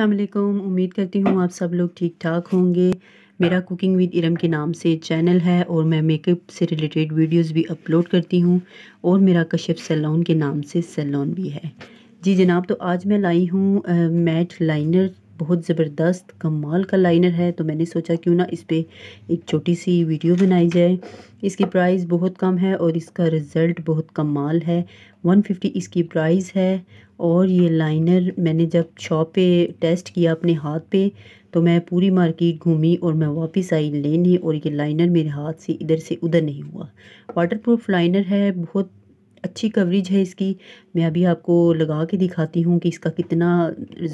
असलम उम्मीद करती हूँ आप सब लोग ठीक ठाक होंगे मेरा कुकिंग विद इरम के नाम से चैनल है और मैं मेकअप से रिलेटेड वीडियोस भी अपलोड करती हूँ और मेरा कश्यप सैलून के नाम से सैलून भी है जी जनाब तो आज मैं लाई हूँ मैट लाइनर बहुत ज़बरदस्त कमाल का लाइनर है तो मैंने सोचा क्यों ना इस पर एक छोटी सी वीडियो बनाई जाए इसकी प्राइस बहुत कम है और इसका रिज़ल्ट बहुत कमाल है 150 इसकी प्राइस है और ये लाइनर मैंने जब शॉप पे टेस्ट किया अपने हाथ पे तो मैं पूरी मार्केट घूमी और मैं वापस आई लेने और ये लाइनर मेरे हाथ से इधर से उधर नहीं हुआ वाटर लाइनर है बहुत अच्छी कवरेज है इसकी मैं अभी आपको लगा के दिखाती हूँ कि इसका कितना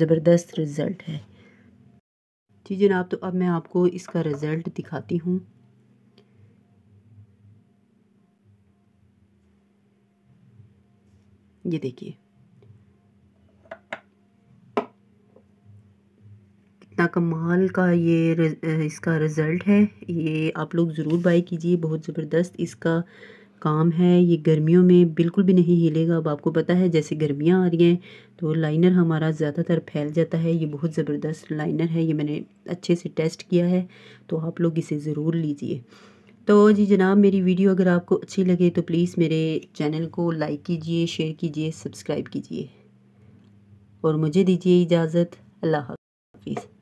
ज़बरदस्त रिज़ल्ट है जी जनाब तो अब मैं आपको इसका रिज़ल्ट दिखाती हूँ ये देखिए कितना कमाल का ये इसका रिज़ल्ट है ये आप लोग ज़रूर बाई कीजिए बहुत ज़बरदस्त इसका काम है ये गर्मियों में बिल्कुल भी नहीं हिलेगा अब आपको पता है जैसे गर्मियाँ आ रही हैं तो लाइनर हमारा ज़्यादातर फैल जाता है ये बहुत ज़बरदस्त लाइनर है ये मैंने अच्छे से टेस्ट किया है तो आप लोग इसे ज़रूर लीजिए तो जी जनाब मेरी वीडियो अगर आपको अच्छी लगे तो प्लीज़ मेरे चैनल को लाइक कीजिए शेयर कीजिए सब्सक्राइब कीजिए और मुझे दीजिए इजाज़त अल्लाह हाफिज़